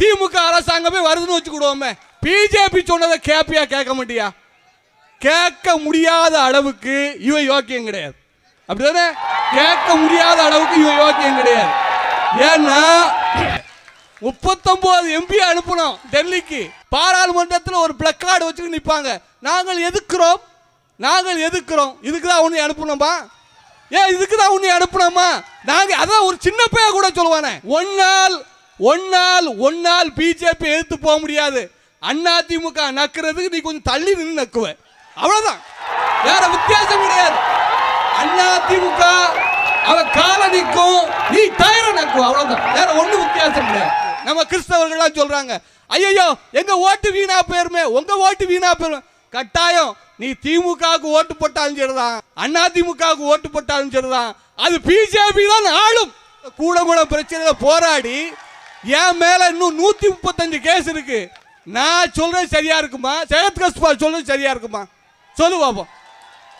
திமுக அரசாங்கமே வருதுன்னு வச்சுக்கிடுவோமே பிஜேபி சொன்னதை கேப்பியா கேட்க மாட்டியா கேட்க முடியாத அளவுக்கு இவ யோக்கியம் கிடையாது அப்படிதானே கேட்க முடியாத அளவுக்கு இவ யோக்கியம் கிடையாது ஏன்னா முப்பத்தொன்பது எம்பி அனுப்பணும் டெல்லிக்கு பாராளுமன்றத்தில் ஒரு பிளக் கார்டு வச்சுட்டு நிற்பாங்க நாங்கள் எதுக்குறோம் நாங்கள் எதுக்குறோம் இதுக்கு தான் ஒன்று அனுப்பணுமா ஏன் இதுக்கு தான் உன்னை அனுப்பணுமா நாங்கள் அதான் ஒரு சின்ன பையன் கூட சொல்லுவானே ஒன்னால் ஒன்னால் ஒன்னால் பிஜேபி எடுத்து போக முடியாது அதிமுக நக்கிறதுக்கு நீ கொஞ்சம் தள்ளி நின்று நக்குவ அவ்வளவுதான் வேற வித்தியாசம் கிடையாது அதிமுக அவ கால நிற்கும் நீ தயார நக்குவ அவ்வளவுதான் வேற ஒண்ணு வித்தியாசம் கிடையாது நம்ம கிறிஸ்தவர்கள் சொல்றாங்க ஐயோ எங்க ஓட்டு வீணா போயிருமே உங்க ஓட்டு வீணா போயிருமே கட்டாயம் நீ திமுகவுக்கு ஓட்டு போட்டாலும் சரிதான் அண்ணா திமுகவுக்கு ஓட்டு போட்டாலும் சரிதான் அது பிஜேபி தான் ஆளும் கூட கூட பிரச்சனை போராடி என் மேல இன்னும் நூத்தி முப்பத்தஞ்சு கேஸ் இருக்கு நான் சொல்றது சரியா இருக்குமா சகத் கஸ்பார் சொல்றது சரியா இருக்குமா சொல்லு பாப்போம்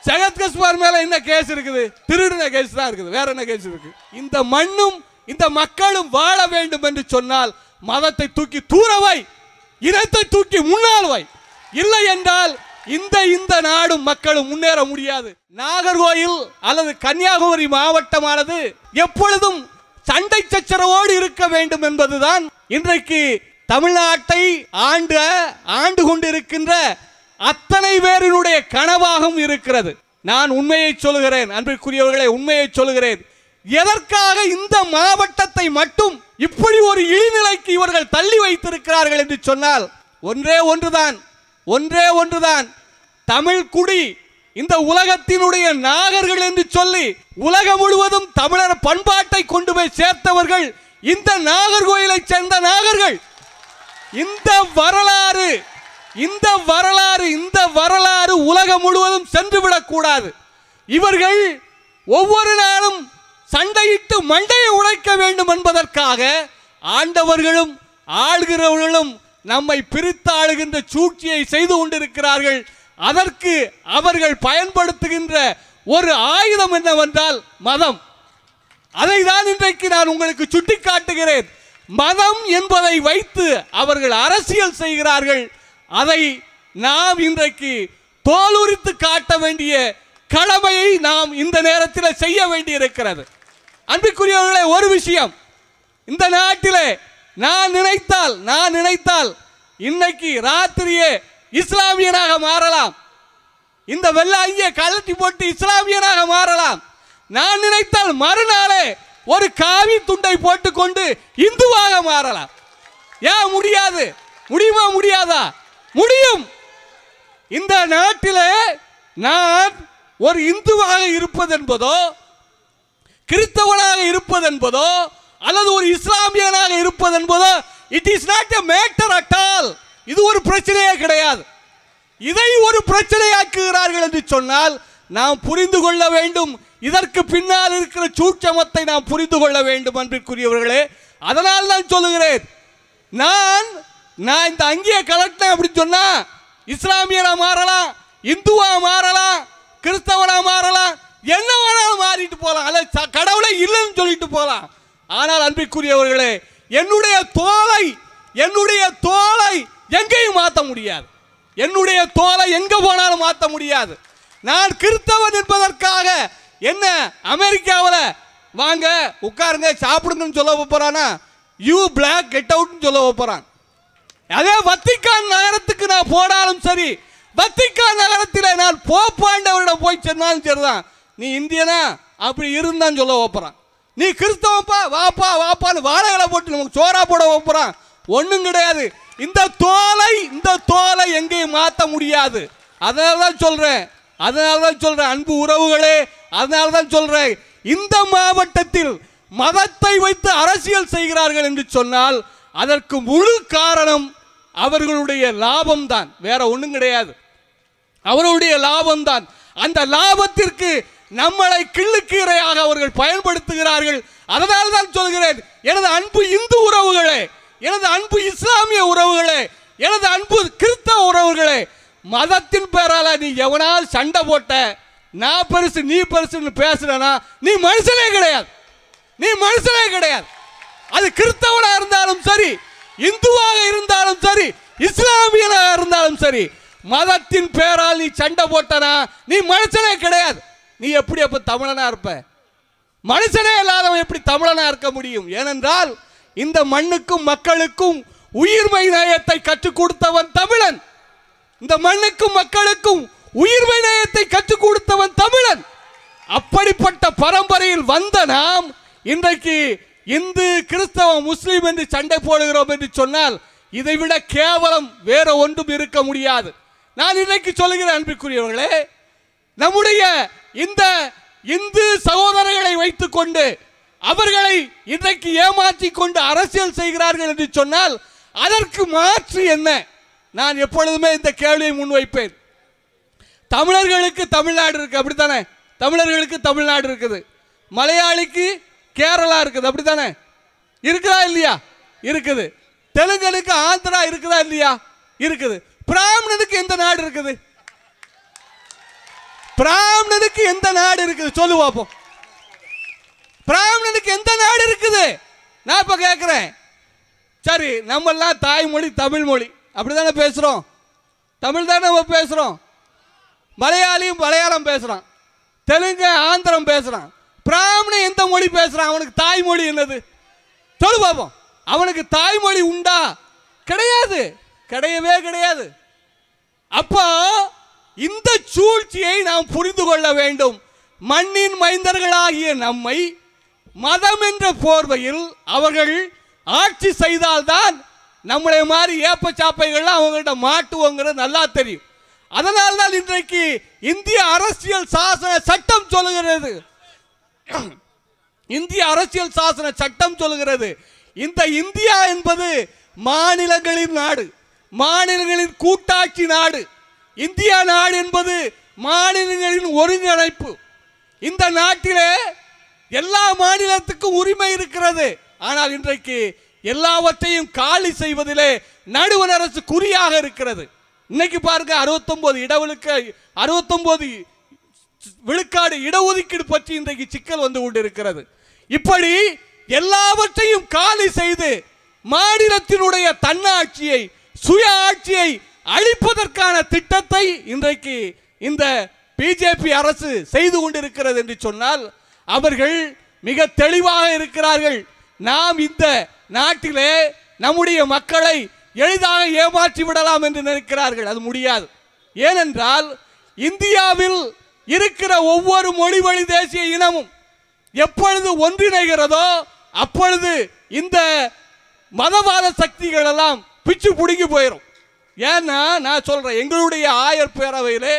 சகத் கஸ்பார் மேல என்ன கேஸ் இருக்குது திருடின கேஸ் தான் இருக்குது வேற என்ன கேஸ் இருக்கு இந்த மண்ணும் இந்த மக்களும் வாழ வேண்டும் என்று சொன்னால் மதத்தை தூக்கி தூரவை இனத்தை தூக்கி முன்னால் வை இல்லை என்றால் இந்த இந்த நாடும் மக்களும் முன்னேற முடியாது நாகர்கோயில் அல்லது கன்னியாகுமரி மாவட்டமானது எப்பொழுதும் சண்டை சச்சரவோடு இருக்க வேண்டும் என்பதுதான் இன்றைக்கு தமிழ்நாட்டை ஆண்டு ஆண்டு கொண்டிருக்கின்ற அத்தனை பேரினுடைய கனவாகவும் இருக்கிறது நான் உண்மையை சொல்கிறேன் அன்பிற்குரியவர்களை உண்மையை சொல்கிறேன் எதற்காக இந்த மாவட்டத்தை மட்டும் இப்படி ஒரு இழிநிலைக்கு இவர்கள் தள்ளி வைத்திருக்கிறார்கள் என்று சொன்னால் ஒன்றே ஒன்றுதான் ஒன்றே ஒன்றுதான் தமிழ் குடி இந்த உலகத்தினுடைய நாகர்கள் என்று சொல்லி உலகம் முழுவதும் தமிழர் பண்பாட்டை கொண்டு போய் சேர்த்தவர்கள் இந்த நாகர்கோயிலை சேர்ந்த நாகர்கள் இந்த வரலாறு இந்த வரலாறு இந்த வரலாறு உலகம் முழுவதும் சென்றுவிடக் கூடாது இவர்கள் ஒவ்வொரு நாளும் சண்டையிட்டு மண்டையை உழைக்க வேண்டும் என்பதற்காக ஆண்டவர்களும் ஆள்கிறவர்களும் நம்மை பிரித்து ஆளுகின்ற சூழ்ச்சியை செய்து கொண்டிருக்கிறார்கள் அதற்கு அவர்கள் பயன்படுத்துகின்ற ஒரு ஆயுதம் என்னவென்றால் மதம் அதை தான் இன்றைக்கு நான் உங்களுக்கு சுட்டி காட்டுகிறேன் மதம் என்பதை வைத்து அவர்கள் அரசியல் செய்கிறார்கள் அதை நாம் இன்றைக்கு தோலுரித்து காட்ட வேண்டிய கடமையை நாம் இந்த நேரத்தில் செய்ய வேண்டியிருக்கிறது அன்புக்குரியவர்களே ஒரு விஷயம் இந்த நாட்டிலே நான் நினைத்தால் நான் நினைத்தால் இன்னைக்கு ராத்திரியே இஸ்லாமியனாக மாறலாம் இந்த வெள்ளாங்கிய கழட்டி போட்டு இஸ்லாமியனாக மாறலாம் நான் நினைத்தால் மறுநாளே ஒரு காவி துண்டை போட்டுக்கொண்டு இந்துவாக மாறலாம் ஏன் முடியாது முடியுமா முடியாதா முடியும் இந்த நாட்டில் நான் ஒரு இந்துவாக இருப்பதென்பதோ கிறிஸ்தவனாக இருப்பதென்பதோ அல்லது ஒரு இஸ்லாமியனாக இருப்பதென்பதோ it is not matter at all இது ஒரு பிரச்சனையே கிடையாது இதை ஒரு பிரச்சனையாக்குகிறார்கள் என்று சொன்னால் நாம் புரிந்து கொள்ள வேண்டும் இதற்கு பின்னால் இருக்கிற சூட்சமத்தை நாம் புரிந்து கொள்ள வேண்டும் அன்பிற்குரியவர்களே அதனால் தான் சொல்லுகிறேன் நான் நான் இந்த அங்கேயே கலட்டினேன் அப்படின்னு சொன்னா இஸ்லாமியரா மாறலாம் இந்துவா மாறலாம் கிறிஸ்தவனா மாறலாம் என்ன வேணாலும் மாறிட்டு போகலாம் அல்ல கடவுளை இல்லைன்னு சொல்லிட்டு போகலாம் ஆனால் அன்பிற்குரியவர்களே என்னுடைய தோலை என்னுடைய தோலை எங்கேயும் மாற்ற முடியாது என்னுடைய தோலை எங்கே போனாலும் மாற்ற முடியாது நான் கிறிஸ்தவன் என்பதற்காக என்ன அமெரிக்காவில் வாங்க உட்காருங்க சாப்பிடுங்கன்னு சொல்ல போகிறானா யூ பிளாக் கெட் அவுட்னு சொல்ல போகிறான் அதே வத்திக்கான் நகரத்துக்கு நான் போனாலும் சரி வத்திக்கான் நகரத்தில் நான் போப்பாண்டவரிடம் போய் சொன்னாலும் சரிதான் நீ இந்தியனா அப்படி இருந்தான்னு சொல்ல வைப்பறான் நீ கிறிஸ்தவப்பா வாப்பா வாப்பான்னு வாழைகளை போட்டு நமக்கு சோறா போட வைப்பறான் ஒன்றும் கிடையாது இந்த தோலை இந்த தோலை எங்கேயும் மாற்ற முடியாது அதனால தான் சொல்கிறேன் அதனால தான் சொல்கிறேன் அன்பு உறவுகளே அதனால தான் சொல்கிறேன் இந்த மாவட்டத்தில் மதத்தை வைத்து அரசியல் செய்கிறார்கள் என்று சொன்னால் அதற்கு முழு காரணம் அவர்களுடைய லாபம் தான் வேற ஒன்றும் கிடையாது அவர்களுடைய லாபம் தான் அந்த லாபத்திற்கு நம்மளை கிள்ளுக்கீரையாக அவர்கள் பயன்படுத்துகிறார்கள் அதனால்தான் சொல்கிறேன் எனது அன்பு இந்து உறவுகளே எனது அன்பு இஸ்லாமிய உறவுகளே எனது அன்பு கிறிஸ்தவ உறவுகளே மதத்தின் பேரால் நீ எவனாவது சண்டை போட்ட நான் பெருசு நீ பெருசுன்னு பேசுறனா நீ மனுஷனே கிடையாது நீ மனுஷனே கிடையாது அது கிறிஸ்தவனாக இருந்தாலும் சரி இந்துவாக இருந்தாலும் சரி இஸ்லாமியனாக இருந்தாலும் சரி மதத்தின் பேரால் நீ சண்டை போட்டனா நீ மனுஷனே கிடையாது நீ எப்படி அப்போ தமிழனாக இருப்ப மனுஷனே இல்லாதவன் எப்படி தமிழனாக இருக்க முடியும் ஏனென்றால் இந்த மண்ணுக்கும் மக்களுக்கும் உயிர்மை நேயத்தை கற்றுக் கொடுத்தவன் தமிழன் இந்த மண்ணுக்கும் மக்களுக்கும் உயிர்மை நேயத்தை கற்றுக் கொடுத்தவன் தமிழன் அப்படிப்பட்ட பரம்பரையில் வந்த நாம் இன்றைக்கு இந்து கிறிஸ்தவ முஸ்லீம் என்று சண்டை போடுகிறோம் என்று சொன்னால் இதைவிட கேவலம் வேற ஒன்றும் இருக்க முடியாது நான் இன்றைக்கு சொல்லுகிறேன் அன்பிற்குரியவர்களே நம்முடைய இந்த இந்து சகோதரர்களை வைத்துக்கொண்டு அவர்களை இன்றைக்கு ஏமாற்றி கொண்டு அரசியல் செய்கிறார்கள் என்று சொன்னால் அதற்கு மாற்று என்ன நான் எப்பொழுதுமே இந்த கேள்வியை முன்வைப்பேன் தமிழர்களுக்கு தமிழ்நாடு இருக்குது அப்படித்தானே தமிழர்களுக்கு தமிழ்நாடு இருக்குது மலையாளிக்கு கேரளா இருக்குது அப்படித்தானே இருக்குதா இல்லையா இருக்குது தெலுங்குக்கு ஆந்திரா இருக்குதா இல்லையா இருக்குது பிராமணனுக்கு எந்த நாடு இருக்குது பிராமணனுக்கு எந்த நாடு இருக்குது சொல்லு பார்ப்போம் பிராமணனுக்கு எந்த நாடு இருக்குது நான் இப்போ கேட்குறேன் சரி நம்மெல்லாம் தாய்மொழி தமிழ் மொழி அப்படி தானே பேசுகிறோம் தமிழ் தானே நம்ம பேசுகிறோம் மலையாளியும் மலையாளம் பேசுகிறான் தெலுங்கு ஆந்திரம் பேசுகிறான் பிராமணன் எந்த மொழி பேசுகிறான் அவனுக்கு தாய்மொழி என்னது சொல்லு பாப்போம் அவனுக்கு தாய்மொழி உண்டா கிடையாது கிடையவே கிடையாது அப்போ இந்த சூழ்ச்சியை நாம் புரிந்து கொள்ள வேண்டும் மண்ணின் மைந்தர்களாகிய நம்மை மதம் என்ற போர்வையில் அவர்கள் ஆட்சி செய்தால்தான் நம்முடைய மாதிரி ஏப்ப சாப்பைகள்லாம் அவங்கள்ட்ட மாட்டுவோங்கிறது நல்லா தெரியும் அதனால் தான் இன்றைக்கு இந்திய அரசியல் சாசன சட்டம் சொல்லுகிறது இந்திய அரசியல் சாசன சட்டம் சொல்லுகிறது இந்த இந்தியா என்பது மாநிலங்களின் நாடு மாநிலங்களின் கூட்டாட்சி நாடு இந்தியா நாடு என்பது மாநிலங்களின் ஒருங்கிணைப்பு இந்த நாட்டிலே எல்லா மாநிலத்துக்கும் உரிமை இருக்கிறது ஆனால் இன்றைக்கு எல்லாவற்றையும் காலி செய்வதிலே நடுவர் அரசு குறியாக இருக்கிறது இன்னைக்கு பாருங்க அறுபத்தொன்பது இடஒழுக்க அறுபத்தொன்பது விழுக்காடு இடஒதுக்கீடு பற்றி இன்றைக்கு சிக்கல் வந்து கொண்டிருக்கிறது இப்படி எல்லாவற்றையும் காலி செய்து மாநிலத்தினுடைய தன்னாட்சியை சுய ஆட்சியை அழிப்பதற்கான திட்டத்தை இன்றைக்கு இந்த பிஜேபி அரசு செய்து கொண்டிருக்கிறது என்று சொன்னால் அவர்கள் மிக தெளிவாக இருக்கிறார்கள் நாம் இந்த நாட்டிலே நம்முடைய மக்களை எளிதாக ஏமாற்றி விடலாம் என்று நினைக்கிறார்கள் அது முடியாது ஏனென்றால் இந்தியாவில் இருக்கிற ஒவ்வொரு மொழி வழி தேசிய இனமும் எப்பொழுது ஒன்றிணைகிறதோ அப்பொழுது இந்த மதவாத சக்திகள் எல்லாம் பிச்சு பிடுங்கி போயிடும் ஏன்னா நான் சொல்கிறேன் எங்களுடைய ஆயர் பேரவையிலே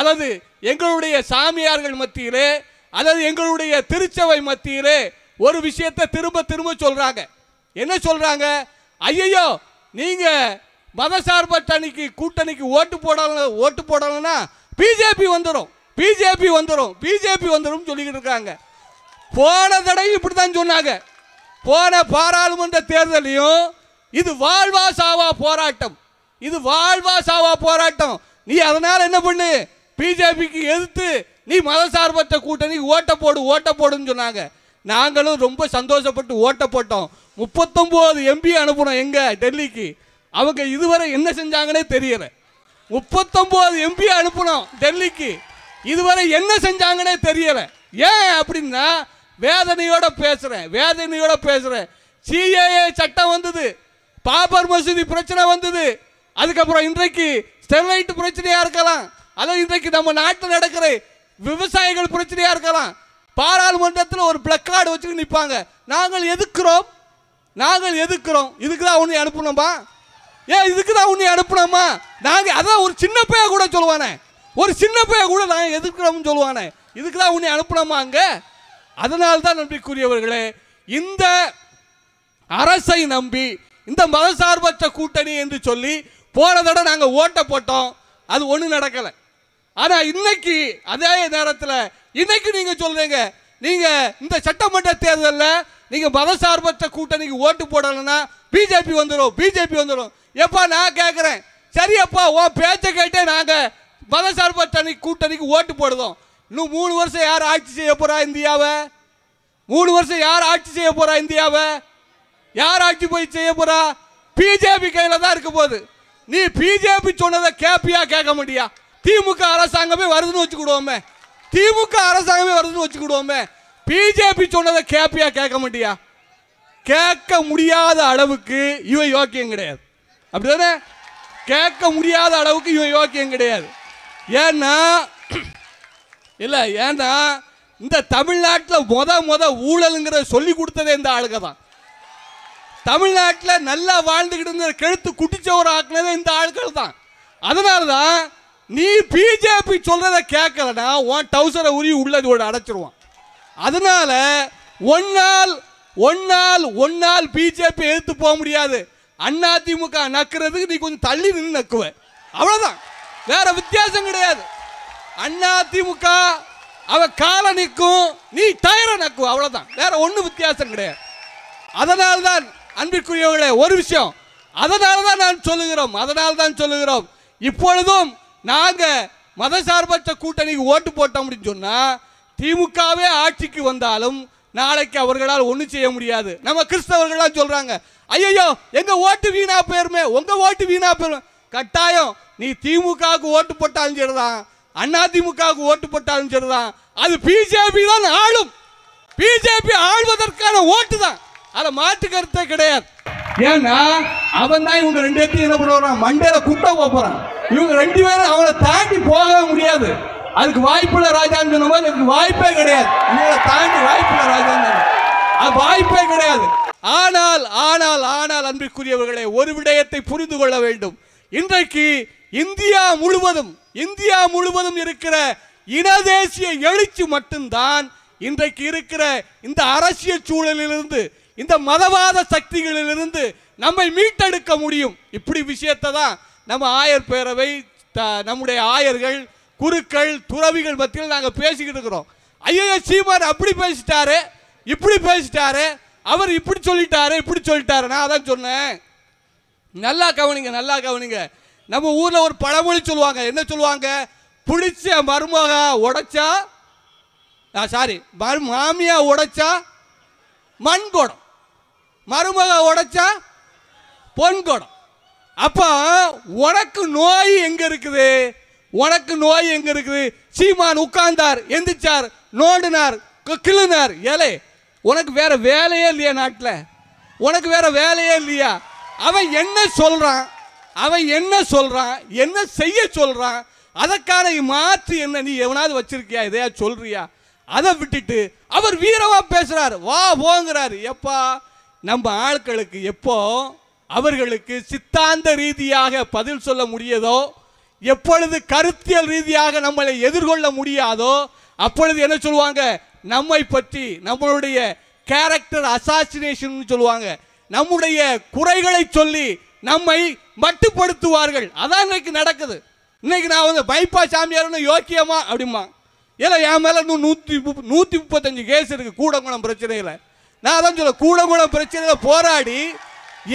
அல்லது எங்களுடைய சாமியார்கள் மத்தியிலே அதாவது எங்களுடைய திருச்சபை மத்தியிலே ஒரு விஷயத்தை திரும்ப திரும்ப சொல்கிறாங்க என்ன சொல்கிறாங்க ஐயையோ நீங்கள் மதசார்பட்டணிக்கு அன்னைக்கு கூட்டணிக்கு ஓட்டு போடலாம் ஓட்டு போடலன்னா பிஜேபி வந்துடும் பிஜேபி வந்துடும் பிஜேபி வந்துடும் சொல்லிக்கிட்டு இருக்காங்க போன தடவை இப்படி தான் சொன்னாங்க போன பாராளுமன்ற தேர்தலையும் இது வாழ்வா சாவா போராட்டம் இது வாழ்வா சாவா போராட்டம் நீ அதனால் என்ன பண்ணு பிஜேபிக்கு எதிர்த்து நீ மதசார்பற்ற கூட்டணி ஓட்ட போடு ஓட்ட போடுன்னு சொன்னாங்க நாங்களும் ரொம்ப சந்தோஷப்பட்டு ஓட்ட போட்டோம் முப்பத்தொம்போது எம்பி அனுப்புனோம் எங்கே டெல்லிக்கு அவங்க இதுவரை என்ன செஞ்சாங்கன்னே தெரியல முப்பத்தொம்போது எம்பி அனுப்புனோம் டெல்லிக்கு இதுவரை என்ன செஞ்சாங்கன்னே தெரியல ஏன் அப்படின்னா வேதனையோட பேசுகிறேன் வேதனையோட பேசுகிறேன் சிஏஏ சட்டம் வந்தது பாபர் மசூதி பிரச்சனை வந்தது அதுக்கப்புறம் இன்றைக்கு ஸ்டெர்லைட் பிரச்சனையாக இருக்கலாம் அதான் இன்றைக்கு நம்ம நாட்டில் நடக்கிற விவசாயிகள் பிரச்சனையா இருக்கலாம் பாராளுமன்றத்தில் ஒரு பிளக்கார்டு கார்டு வச்சுட்டு நிற்பாங்க நாங்கள் எதுக்குறோம் நாங்கள் எதுக்குறோம் இதுக்கு தான் உன்னை அனுப்பணுமா ஏன் இதுக்கு தான் உன்னை அனுப்பணுமா நாங்கள் அதான் ஒரு சின்ன பையன் கூட சொல்லுவானே ஒரு சின்ன பையன் கூட நாங்கள் எதிர்க்கிறோம்னு சொல்லுவானே இதுக்கு தான் உன்னை அனுப்பணுமா அங்கே அதனால தான் நம்பிக்குரியவர்களே இந்த அரசை நம்பி இந்த மதசார்பற்ற கூட்டணி என்று சொல்லி போன தடவை நாங்கள் ஓட்ட போட்டோம் அது ஒன்றும் நடக்கலை ஆனா இன்னைக்கு அதே நேரத்தில் இன்னைக்கு நீங்க சொல்றீங்க நீங்க இந்த சட்டமன்ற தேர்தலில் நீங்க மதசார்பற்ற கூட்டணிக்கு ஓட்டு போடலன்னா பிஜேபி வந்துடும் பிஜேபி வந்துடும் எப்பா நான் கேட்குறேன் சரியப்பா ஓ பேச்சை கேட்டே நாங்கள் மதசார்பற்ற கூட்டணிக்கு ஓட்டு போடுதோம் இன்னும் மூணு வருஷம் யார் ஆட்சி செய்ய போறா இந்தியாவை மூணு வருஷம் யார் ஆட்சி செய்ய போறா இந்தியாவை யார் ஆட்சி போய் செய்ய போறா பிஜேபி கையில் தான் இருக்க போகுது நீ பிஜேபி சொன்னதை கேப்பியா கேட்க முடியா திமுக அரசாங்கமே வருதுன்னு வச்சுக்கிடுவோமே திமுக அரசாங்கமே வருதுன்னு வச்சுக்கிடுவோமே பிஜேபி சொன்னதை கேப்பியா கேட்க மாட்டியா கேட்க முடியாத அளவுக்கு இவன் யோக்கியம் கிடையாது அப்படிதானே கேட்க முடியாத அளவுக்கு இவன் யோக்கியம் கிடையாது ஏன்னா இல்லை ஏன்னா இந்த தமிழ்நாட்டில் மொத மொத ஊழலுங்கிற சொல்லி கொடுத்ததே இந்த ஆளுங்க தான் தமிழ்நாட்டில் நல்லா வாழ்ந்துக்கிட்டு இருந்த கெழுத்து குட்டிச்சவராக்குனதே இந்த ஆளுக்கள் தான் அதனால தான் நீ பிஜேபி சொல்றத கேட்கலனா உன் டவுசரை உரிய உள்ளதோடு அடைச்சிருவான் அதனால ஒன்னால் ஒன்னால் ஒன்னால் பிஜேபி எடுத்து போக முடியாது அதிமுக நக்கிறதுக்கு நீ கொஞ்சம் தள்ளி நின்று நக்குவ அவ்வளோதான் வேற வித்தியாசம் கிடையாது அதிமுக அவ கால நிற்கும் நீ டயர நக்குவ அவ்வளவுதான் வேற ஒன்றும் வித்தியாசம் கிடையாது அதனால தான் அன்பிற்குரியவர்களே ஒரு விஷயம் அதனால தான் நான் சொல்லுகிறோம் அதனால தான் சொல்லுகிறோம் இப்பொழுதும் நாங்கள் மதசார்பற்ற கூட்டணிக்கு ஓட்டு போட்டோம் அப்படின்னு சொன்னால் திமுகவே ஆட்சிக்கு வந்தாலும் நாளைக்கு அவர்களால் ஒன்றும் செய்ய முடியாது நம்ம கிறிஸ்தவர்களாம் சொல்கிறாங்க ஐயோ எங்கள் ஓட்டு வீணா போயிருமே உங்கள் ஓட்டு வீணா போயிருமே கட்டாயம் நீ திமுகவுக்கு ஓட்டு போட்டாலும் சரிதான் அண்ணா திமுகவுக்கு ஓட்டு போட்டாலும் சரிதான் அது பிஜேபி தான் ஆளும் பிஜேபி ஆள்வதற்கான ஓட்டு தான் அதில் மாற்று கருத்தே கிடையாது ஏன்னா அவன் தான் இவங்க ரெண்டு பேர்த்தையும் என்ன பண்ணுவான் மண்டேல குட்ட போறான் இவங்க ரெண்டு பேரும் அவங்கள தாண்டி போக முடியாது அதுக்கு வாய்ப்புள்ள ராஜான்னு சொன்ன மாதிரி அதுக்கு வாய்ப்பே கிடையாது இவங்களை தாண்டி வாய்ப்புள்ள ராஜான்னு அது வாய்ப்பே கிடையாது ஆனால் ஆனால் ஆனால் அன்பிற்குரியவர்களே ஒரு விடயத்தை புரிந்து கொள்ள வேண்டும் இன்றைக்கு இந்தியா முழுவதும் இந்தியா முழுவதும் இருக்கிற தேசிய எழுச்சி மட்டும்தான் இன்றைக்கு இருக்கிற இந்த அரசியல் சூழலிலிருந்து இந்த மதவாத சக்திகளிலிருந்து நம்மை மீட்டெடுக்க முடியும் இப்படி விஷயத்தை தான் நம்ம ஆயர் பேரவை த நம்முடைய ஆயர்கள் குருக்கள் துறவிகள் மத்தியில் நாங்கள் பேசிக்கிட்டு இருக்கிறோம் ஐயா சீமான் அப்படி பேசிட்டாரு இப்படி பேசிட்டாரு அவர் இப்படி சொல்லிட்டாரு இப்படி சொல்லிட்டாரு நான் அதான் சொன்னேன் நல்லா கவனிங்க நல்லா கவனிங்க நம்ம ஊரில் ஒரு பழமொழி சொல்லுவாங்க என்ன சொல்லுவாங்க பிடிச்ச மருமக உடைச்சா சாரி மாமியா உடைச்சா மண் குடம் மருமக உடைச்சா பொன் குடம் அப்போ உனக்கு நோய் எங்கே இருக்குது உனக்கு நோய் எங்கே இருக்குது சீமான் உட்கார்ந்தார் எந்திரிச்சார் நோண்டினார் கிளுனார் ஏழை உனக்கு வேற வேலையே இல்லையா நாட்டில் உனக்கு வேற வேலையே இல்லையா அவன் என்ன சொல்கிறான் அவன் என்ன சொல்கிறான் என்ன செய்ய சொல்கிறான் அதற்கான மாற்று என்ன நீ எவனாவது வச்சிருக்கியா இதையா சொல்றியா அதை விட்டுட்டு அவர் வீரமா பேசுறாரு வா போங்கிறாரு எப்பா நம்ம ஆட்களுக்கு எப்போ அவர்களுக்கு சித்தாந்த ரீதியாக பதில் சொல்ல முடியதோ எப்பொழுது கருத்தியல் ரீதியாக நம்மளை எதிர்கொள்ள முடியாதோ அப்பொழுது என்ன சொல்லுவாங்க நம்மை பற்றி நம்மளுடைய கேரக்டர் அசாசினேஷன் சொல்லுவாங்க நம்முடைய குறைகளை சொல்லி நம்மை மட்டுப்படுத்துவார்கள் அதான் இன்னைக்கு நடக்குது இன்னைக்கு நான் வந்து பைப்பா சாமியார் யோக்கியமா அப்படிமா ஏன்னா என் மேலே இன்னும் நூற்றி நூற்றி முப்பத்தஞ்சு கேஸ் இருக்குது கூடங்குளம் பிரச்சனையில் நான் அதான் சொல்ல கூடங்குளம் பிரச்சனையில் போராடி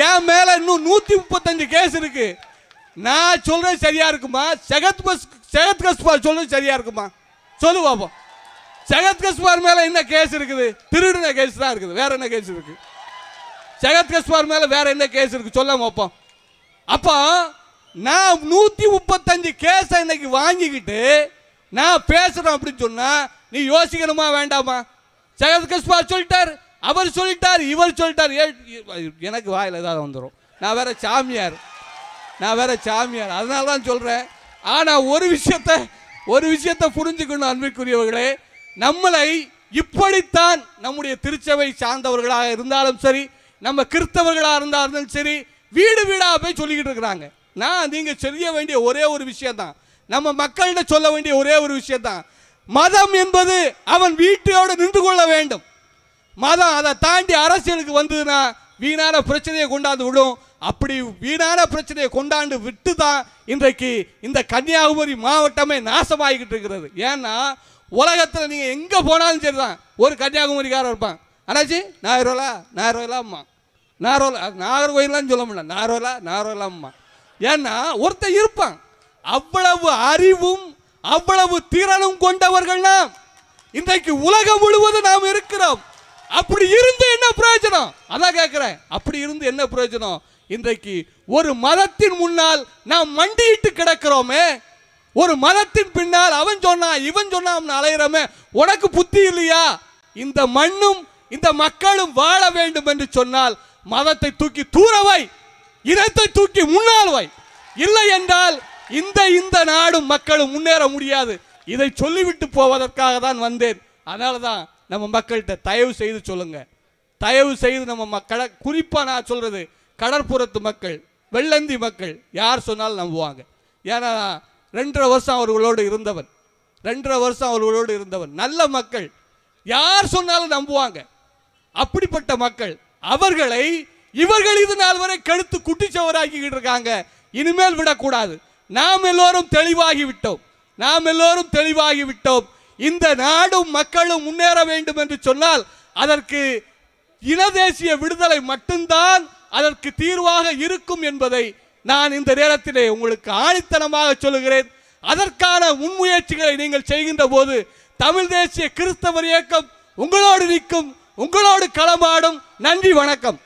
என் மேலே இன்னும் நூற்றி முப்பத்தஞ்சு கேஸ் இருக்கு நான் சொல்கிறது சரியாக இருக்குமா செகத் பஸ் செகத் கஸ்பார் சொல்கிறது சரியாக இருக்குமா சொல்லு பார்ப்போம் செகத் கஸ்பார் மேலே என்ன கேஸ் இருக்குது திருடின கேஸ் தான் இருக்குது வேற என்ன கேஸ் இருக்குது செகத் கஸ்பார் மேலே வேற என்ன கேஸ் இருக்குது சொல்ல பார்ப்போம் அப்போ நான் நூற்றி முப்பத்தஞ்சு கேஸை இன்னைக்கு வாங்கிக்கிட்டு நான் பேசுகிறேன் அப்படின்னு சொன்னால் நீ யோசிக்கணுமா வேண்டாமா செகத் கஸ்பார் சொல்லிட்டார் அவர் சொல்லிட்டார் இவர் சொல்லிட்டார் எனக்கு வாயில் ஏதாவது வந்துடும் நான் வேற சாமியார் நான் வேற சாமியார் அதனால தான் சொல்கிறேன் ஆனால் ஒரு விஷயத்த ஒரு விஷயத்தை புரிஞ்சுக்கணும் அன்பிற்குரியவர்களே நம்மளை இப்படித்தான் நம்முடைய திருச்சபை சார்ந்தவர்களாக இருந்தாலும் சரி நம்ம கிறிஸ்தவர்களாக இருந்தாலும் சரி வீடு வீடாக போய் சொல்லிக்கிட்டு இருக்கிறாங்க நான் நீங்கள் செய்ய வேண்டிய ஒரே ஒரு விஷயந்தான் நம்ம மக்கள்கிட்ட சொல்ல வேண்டிய ஒரே ஒரு விஷயந்தான் மதம் என்பது அவன் வீட்டோடு நின்று கொள்ள வேண்டும் மதம் அதை தாண்டி அரசியலுக்கு வந்ததுன்னா வீணான பிரச்சனையை கொண்டாந்து விடும் அப்படி வீணான பிரச்சனையை கொண்டாண்டு விட்டு தான் இன்றைக்கு இந்த கன்னியாகுமரி மாவட்டமே நாசமாகிக்கிட்டு இருக்கிறது ஏன்னா உலகத்தில் நீங்கள் எங்கே போனாலும் சரி தான் ஒரு கன்னியாகுமரிக்காரர் இருப்பான் அண்ணாச்சி நாகரோலா நாகரோலாம்மா நாகரோலா நாகர்கோயிலான்னு சொல்ல முடியல நாரோலா அம்மா ஏன்னா ஒருத்தன் இருப்பான் அவ்வளவு அறிவும் அவ்வளவு திறனும் கொண்டவர்கள் இன்றைக்கு உலகம் முழுவதும் நாம் இருக்கிறோம் அப்படி இருந்து என்ன பிரயோஜனம் அதான் கேட்குறேன் அப்படி இருந்து என்ன பிரயோஜனம் இன்றைக்கு ஒரு மதத்தின் முன்னால் நாம் மண்டியிட்டு கிடக்கிறோமே ஒரு மதத்தின் பின்னால் அவன் சொன்னான் இவன் சொன்னான் அலையிறமே உனக்கு புத்தி இல்லையா இந்த மண்ணும் இந்த மக்களும் வாழ வேண்டும் என்று சொன்னால் மதத்தை தூக்கி தூரவை இனத்தை தூக்கி முன்னால் வை இல்லை என்றால் இந்த இந்த நாடும் மக்களும் முன்னேற முடியாது இதை சொல்லிவிட்டு போவதற்காக தான் வந்தேன் அதனால தான் நம்ம மக்கள்கிட்ட தயவு செய்து சொல்லுங்கள் தயவு செய்து நம்ம மக்களை குறிப்பாக நான் சொல்கிறது கடற்புறத்து மக்கள் வெள்ளந்தி மக்கள் யார் சொன்னாலும் நம்புவாங்க ஏன்னா ரெண்டரை வருஷம் அவர்களோடு இருந்தவன் ரெண்டரை வருஷம் அவர்களோடு இருந்தவன் நல்ல மக்கள் யார் சொன்னாலும் நம்புவாங்க அப்படிப்பட்ட மக்கள் அவர்களை இவர்கள் இது நாள் வரை கெடுத்து குட்டிச்சவராக்கிக்கிட்டு இருக்காங்க இனிமேல் விடக்கூடாது நாம் எல்லோரும் தெளிவாகிவிட்டோம் நாம் எல்லோரும் தெளிவாகிவிட்டோம் இந்த நாடும் மக்களும் முன்னேற வேண்டும் என்று சொன்னால் அதற்கு இனதேசிய விடுதலை மட்டும்தான் அதற்கு தீர்வாக இருக்கும் என்பதை நான் இந்த நேரத்திலே உங்களுக்கு ஆணித்தனமாக சொல்லுகிறேன் அதற்கான முன்முயற்சிகளை நீங்கள் செய்கின்ற போது தமிழ் தேசிய கிறிஸ்தவர் இயக்கம் உங்களோடு நிற்கும் உங்களோடு களமாடும் நன்றி வணக்கம்